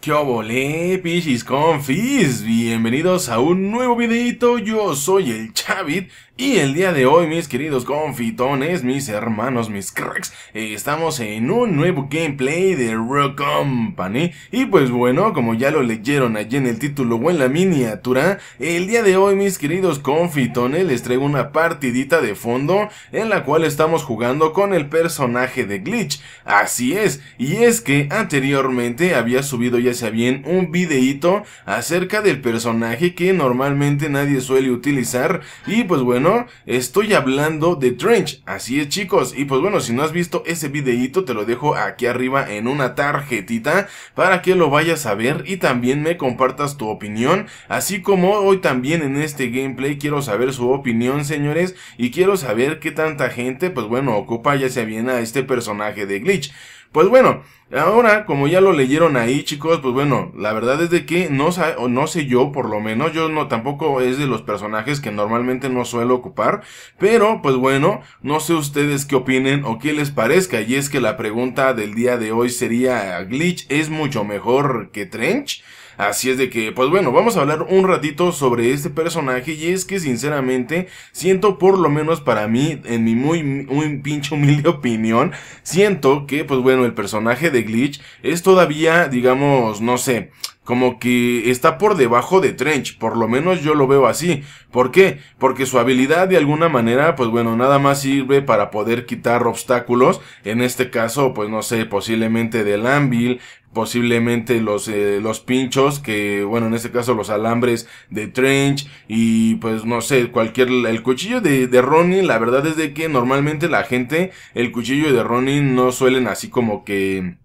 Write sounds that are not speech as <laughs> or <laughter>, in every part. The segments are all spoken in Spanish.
¿Qué volé, pichis confis? Bienvenidos a un nuevo videito, yo soy el Chavit y el día de hoy, mis queridos confitones, mis hermanos, mis cracks, eh, estamos en un nuevo gameplay de Rock Company. Y pues bueno, como ya lo leyeron allí en el título o en la miniatura, el día de hoy, mis queridos confitones, les traigo una partidita de fondo en la cual estamos jugando con el personaje de Glitch. Así es, y es que anteriormente había subido ya sea bien un videito acerca del personaje que normalmente nadie suele utilizar. Y pues bueno, Estoy hablando de Trench, así es chicos, y pues bueno, si no has visto ese videito te lo dejo aquí arriba en una tarjetita para que lo vayas a ver y también me compartas tu opinión, así como hoy también en este gameplay quiero saber su opinión señores y quiero saber qué tanta gente pues bueno ocupa ya sea bien a este personaje de Glitch. Pues bueno, Ahora, como ya lo leyeron ahí, chicos, pues bueno, la verdad es de que no, no sé yo, por lo menos, yo no tampoco es de los personajes que normalmente no suelo ocupar, pero pues bueno, no sé ustedes qué opinen o qué les parezca, y es que la pregunta del día de hoy sería, ¿Glitch es mucho mejor que Trench? Así es de que, pues bueno, vamos a hablar un ratito sobre este personaje y es que sinceramente siento por lo menos para mí, en mi muy, muy pinche humilde <laughs> opinión, siento que, pues bueno, el personaje de Glitch es todavía, digamos, no sé, como que está por debajo de Trench, por lo menos yo lo veo así. ¿Por qué? Porque su habilidad de alguna manera, pues bueno, nada más sirve para poder quitar obstáculos, en este caso, pues no sé, posiblemente de Anvil, posiblemente los, eh, los pinchos, que bueno, en este caso los alambres de Trench y pues no sé, cualquier, el cuchillo de, de Ronin, la verdad es de que normalmente la gente, el cuchillo de Ronin no suelen así como que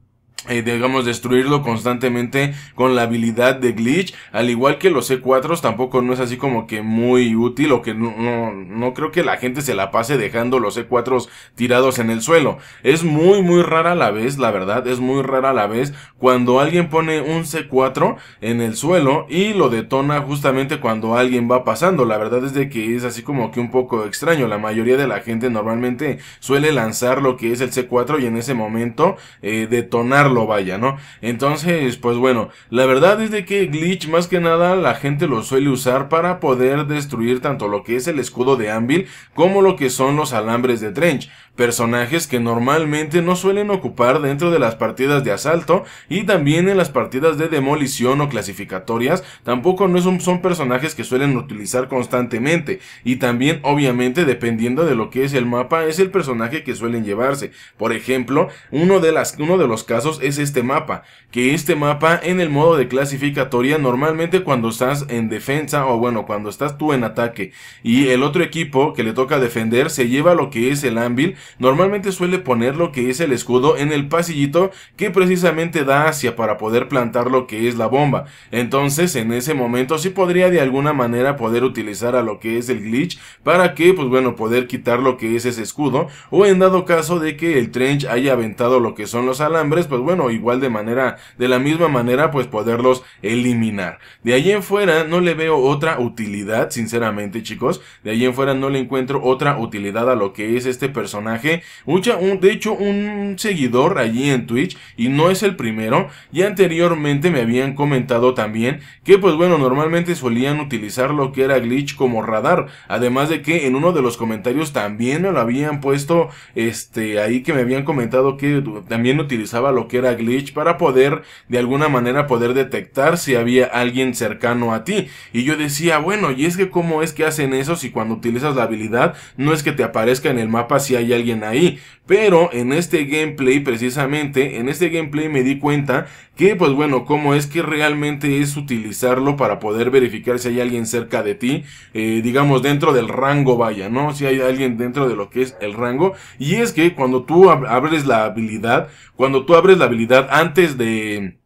eh, digamos destruirlo constantemente con la habilidad de glitch al igual que los e C4 s tampoco no es así como que muy útil o que no, no, creo que la gente se la pase dejando los e C4 s tirados en el suelo es muy muy rara a la vez la verdad es muy rara a la vez cuando alguien pone un C4 en el suelo y lo detona justamente cuando alguien va pasando la verdad es de que es así como que un poco extraño la mayoría de la gente normalmente suele lanzar lo que es el C4 y en ese momento eh, detonarlo lo vaya, ¿no? Entonces, pues bueno, la verdad es de que Glitch más que nada la gente lo suele usar para poder destruir tanto lo que es el escudo de Anvil como lo que son los alambres de Trench, personajes que normalmente no suelen ocupar dentro de las partidas de asalto y también en las partidas de demolición o clasificatorias, tampoco no son, son personajes que suelen utilizar constantemente y también obviamente dependiendo de lo que es el mapa es el personaje que suelen llevarse. Por ejemplo, uno de, las, uno de los casos es este mapa, que este mapa en el modo de clasificatoria normalmente cuando estás en defensa o bueno, cuando estás tú en ataque y el otro equipo que le toca defender se lleva lo que es el anvil, normalmente suele poner lo que es el escudo en el pasillito que precisamente da hacia para poder plantar lo que es la bomba. Entonces, en ese momento sí podría de alguna manera poder utilizar a lo que es el glitch para que pues bueno, poder quitar lo que es ese escudo o en dado caso de que el trench haya aventado lo que son los alambres, pues bueno, igual de manera, de la misma manera, pues poderlos eliminar. De ahí en fuera no le veo otra utilidad, sinceramente chicos, de ahí en fuera no le encuentro otra utilidad a lo que es este personaje. Mucha, un, de hecho, un seguidor allí en Twitch, y no es el primero, y anteriormente me habían comentado también que pues bueno, normalmente solían utilizar lo que era glitch como radar, además de que en uno de los comentarios también me lo habían puesto, este, ahí que me habían comentado que también utilizaba lo que era glitch para poder de alguna manera poder detectar si había alguien cercano a ti. Y yo decía, bueno, y es que cómo es que hacen eso si cuando utilizas la habilidad no es que te aparezca en el mapa si hay alguien ahí. Pero en este gameplay precisamente, en este gameplay me di cuenta que pues bueno, cómo es que realmente es utilizarlo para poder verificar si hay alguien cerca de ti, eh, digamos dentro del rango vaya, ¿no? Si hay alguien dentro de lo que es el rango. Y es que cuando tú abres la habilidad, cuando tú abres la habilidad antes de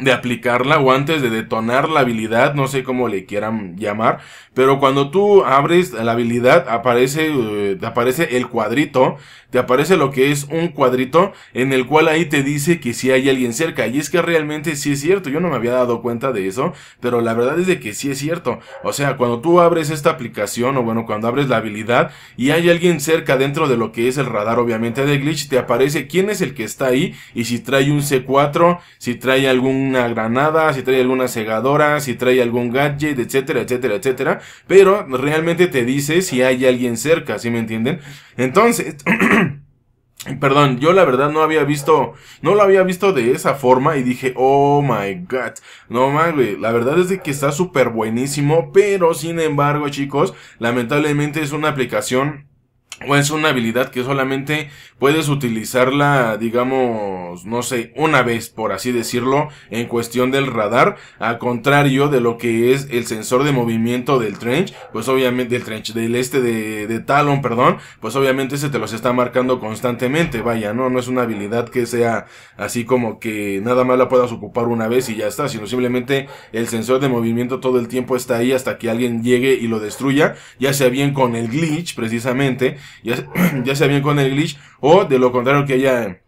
de aplicarla o antes de detonar la habilidad, no sé cómo le quieran llamar, pero cuando tú abres la habilidad aparece, eh, aparece el cuadrito, te aparece lo que es un cuadrito en el cual ahí te dice que si hay alguien cerca y es que realmente sí es cierto, yo no me había dado cuenta de eso, pero la verdad es de que sí es cierto, o sea, cuando tú abres esta aplicación o bueno, cuando abres la habilidad y hay alguien cerca dentro de lo que es el radar obviamente de glitch, te aparece quién es el que está ahí y si trae un C4, si trae algún una granada, si trae alguna segadora, si trae algún gadget, etcétera, etcétera, etcétera. Pero realmente te dice si hay alguien cerca, si me entienden? Entonces... <clears throat> Perdón, yo la verdad no había visto, no lo había visto de esa forma y dije, oh my god, no más, la verdad es de que está súper buenísimo, pero sin embargo chicos, lamentablemente es una aplicación o es una habilidad que solamente puedes utilizarla, digamos, no sé, una vez, por así decirlo, en cuestión del radar, a contrario de lo que es el sensor de movimiento del trench, pues obviamente del trench, del este de, de Talon, perdón, pues obviamente se te los está marcando constantemente, vaya, ¿no? No es una habilidad que sea así como que nada más la puedas ocupar una vez y ya está, sino simplemente el sensor de movimiento todo el tiempo está ahí hasta que alguien llegue y lo destruya, ya sea bien con el glitch, precisamente, ya, <clears throat> ya sea bien con el glitch o de lo contrario que haya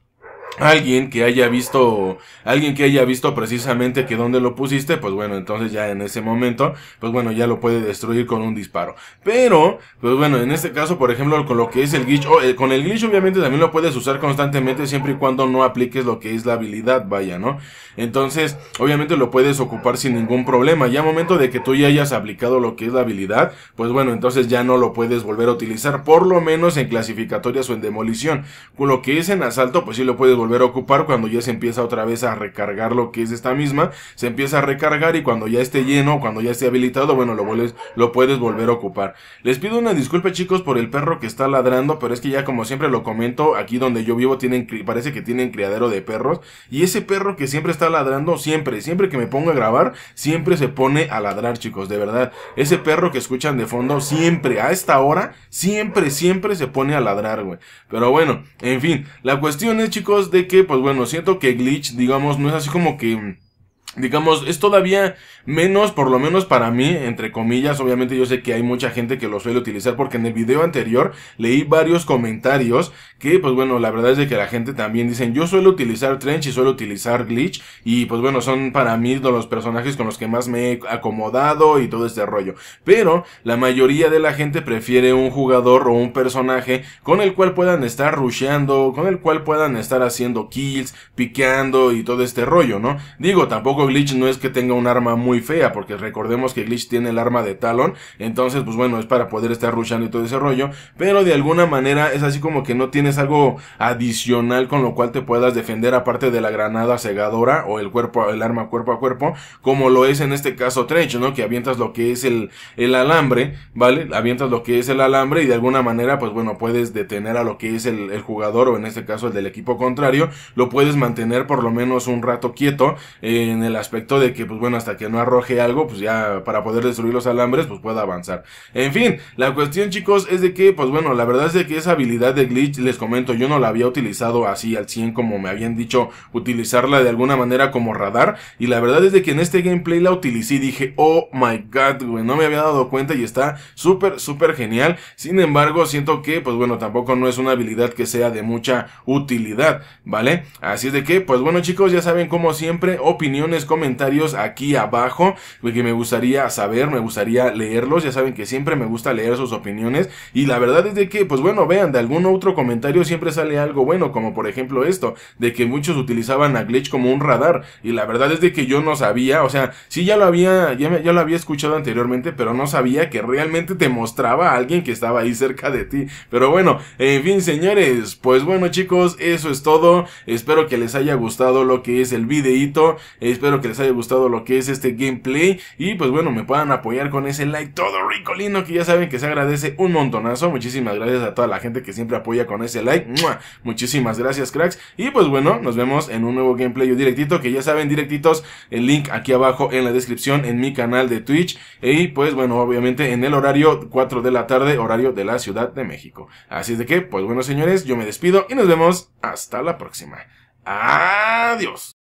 alguien que haya visto alguien que haya visto precisamente que dónde lo pusiste pues bueno entonces ya en ese momento pues bueno ya lo puede destruir con un disparo pero pues bueno en este caso por ejemplo con lo que es el glitch eh, con el glitch obviamente también lo puedes usar constantemente siempre y cuando no apliques lo que es la habilidad vaya no entonces obviamente lo puedes ocupar sin ningún problema ya momento de que tú ya hayas aplicado lo que es la habilidad pues bueno entonces ya no lo puedes volver a utilizar por lo menos en clasificatorias o en demolición con lo que es en asalto pues sí lo puedes volver volver a ocupar cuando ya se empieza otra vez a recargar lo que es esta misma, se empieza a recargar y cuando ya esté lleno, cuando ya esté habilitado, bueno, lo, vuelves, lo puedes volver a ocupar. Les pido una disculpa chicos por el perro que está ladrando, pero es que ya como siempre lo comento, aquí donde yo vivo tienen, parece que tienen criadero de perros y ese perro que siempre está ladrando, siempre, siempre que me pongo a grabar, siempre se pone a ladrar chicos, de verdad. Ese perro que escuchan de fondo siempre, a esta hora, siempre, siempre se pone a ladrar, güey. Pero bueno, en fin, la cuestión es chicos, de que, pues bueno, siento que Glitch, digamos, no es así como que digamos, es todavía menos, por lo menos para mí, entre comillas, obviamente yo sé que hay mucha gente que lo suele utilizar porque en el video anterior leí varios comentarios que, pues bueno, la verdad es de que la gente también dicen, yo suelo utilizar Trench y suelo utilizar Glitch y pues bueno, son para mí los personajes con los que más me he acomodado y todo este rollo. Pero la mayoría de la gente prefiere un jugador o un personaje con el cual puedan estar rusheando, con el cual puedan estar haciendo kills, piqueando y todo este rollo, ¿no? Digo, tampoco Glitch no es que tenga un arma muy fea, porque recordemos que Glitch tiene el arma de Talon, entonces pues bueno, es para poder estar rushando y todo ese rollo, pero de alguna manera es así como que no tienes algo adicional con lo cual te puedas defender aparte de la granada cegadora o el cuerpo, el arma cuerpo a cuerpo, como lo es en este caso Trench, ¿no? Que avientas lo que es el, el alambre, ¿vale? Avientas lo que es el alambre y de alguna manera pues bueno, puedes detener a lo que es el, el jugador o en este caso el del equipo contrario, lo puedes mantener por lo menos un rato quieto en el aspecto de que, pues bueno, hasta que no arroje algo, pues ya para poder destruir los alambres, pues pueda avanzar. En fin, la cuestión, chicos, es de que, pues bueno, la verdad es de que esa habilidad de glitch, les comento, yo no la había utilizado así al 100 como me habían dicho, utilizarla de alguna manera como radar. Y la verdad es de que en este gameplay la utilicé y dije, oh my god, no me había dado cuenta y está súper, súper genial. Sin embargo, siento que, pues bueno, tampoco no es una habilidad que sea de mucha utilidad, ¿vale? Así es de que, pues bueno, chicos, ya saben, como siempre, opiniones comentarios aquí abajo, Porque me gustaría saber, me gustaría leerlos, ya saben que siempre me gusta leer sus opiniones y la verdad es de que, pues bueno, vean, de algún otro comentario siempre sale algo bueno, como por ejemplo esto, de que muchos utilizaban a Glitch como un radar y la verdad es de que yo no sabía, o sea, si ya lo había, ya, lo había escuchado anteriormente, pero no sabía que realmente te mostraba a alguien que estaba ahí cerca de ti, pero bueno, en fin señores, pues bueno chicos, eso es todo, espero que les haya gustado lo que es el videito, espero espero que les haya gustado lo que es este gameplay. Y pues bueno, me puedan apoyar con ese like todo rico lindo que ya saben que se agradece un montonazo. Muchísimas gracias a toda la gente que siempre apoya con ese like. Muchísimas gracias cracks. Y pues bueno, nos vemos en un nuevo gameplay directito que ya saben directitos. El link aquí abajo en la descripción en mi canal de Twitch. Y pues bueno, obviamente en el horario 4 de la tarde, horario de la Ciudad de México. Así es de que, pues bueno señores, yo me despido y nos vemos hasta la próxima. Adiós.